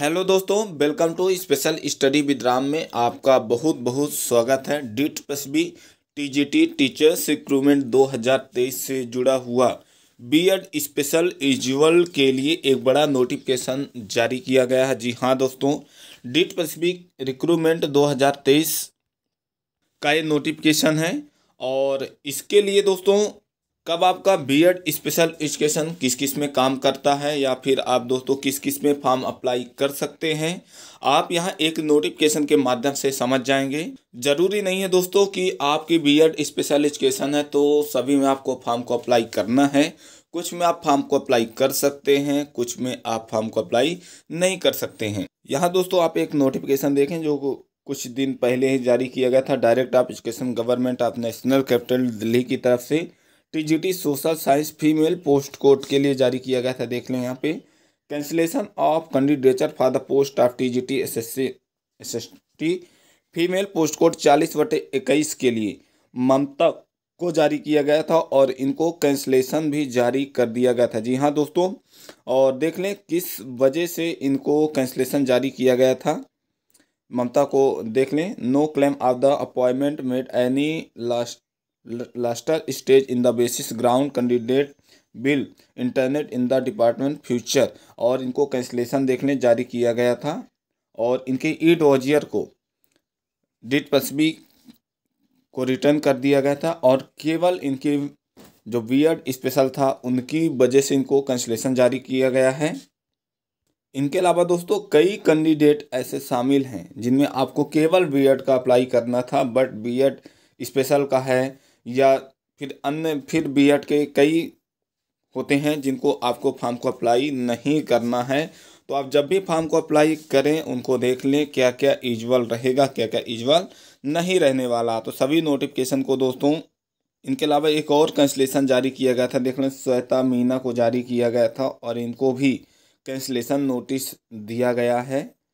hello दोस्तों welcome to special study with Ram में आपका बहुत बहुत स्वागत है डीट plus B T teachers recruitment 2023 से जुड़ा हुआ बीएड स्पेशल इजुअल के लिए एक बड़ा नोटिफिकेशन जारी किया गया है जी हाँ दोस्तों डीट प्लस बी रिक्रूटमेंट 2023 का ये नोटिफिकेशन है और इसके लिए दोस्तों कब आपका बीएड स्पेशल एजुकेशन किस किस में काम करता है या फिर आप दोस्तों किस किस में फॉर्म अप्लाई कर सकते हैं आप यहां एक नोटिफिकेशन के माध्यम से समझ जाएंगे ज़रूरी नहीं है दोस्तों कि आपकी बीएड स्पेशल एजुकेशन है तो सभी में आपको फॉर्म को अप्लाई करना है कुछ में आप फॉर्म को अप्लाई कर सकते हैं कुछ में आप फॉर्म को अप्लाई नहीं कर सकते हैं यहाँ दोस्तों आप एक नोटिफिकेशन देखें जो कुछ दिन पहले ही जारी किया गया था direct of education government of national capital Delhi की तरफ से T social science female post code के लिए जारी किया गया था देख लें यहाँ पे cancellation of candidature for the post of T G T S S female post code चालीस बटे इक्कीस के लिए ममता को जारी किया गया था और इनको कैंसलेशन भी जारी कर दिया गया था जी हाँ दोस्तों और देख लें किस वजह से इनको कैंसलेशन जारी किया गया था ममता को देख लें no claim of the appointment made any last laster stage in the basis ground candidate bill internet in the department future और इनको कैंसलेशन देखने जारी किया गया था और इनके ई डोजियर को डिट पसबी को रिटर्न कर दिया गया था और केवल इनकी जो एड स्पेशल था उनकी वजह से इनको कैंसलेशन जारी किया गया है इनके अलावा दोस्तों कई कैंडिडेट ऐसे शामिल हैं जिनमें आपको केवल बीएड का अप्लाई करना था बट बीएड स्पेशल का है या फिर अन्य फिर बी एड के कई होते हैं जिनको आपको फॉर्म को अप्लाई नहीं करना है तो आप जब भी फॉर्म को अप्लाई करें उनको देख लें क्या क्या इजवल रहेगा क्या क्या इजवल नहीं रहने वाला तो सभी नोटिफिकेशन को दोस्तों इनके अलावा एक और कैंसलेशन जारी किया गया था देख लें श्वेता मीना को जारी किया गया था और इनको भी कैंसलेशन नोटिस दिया गया है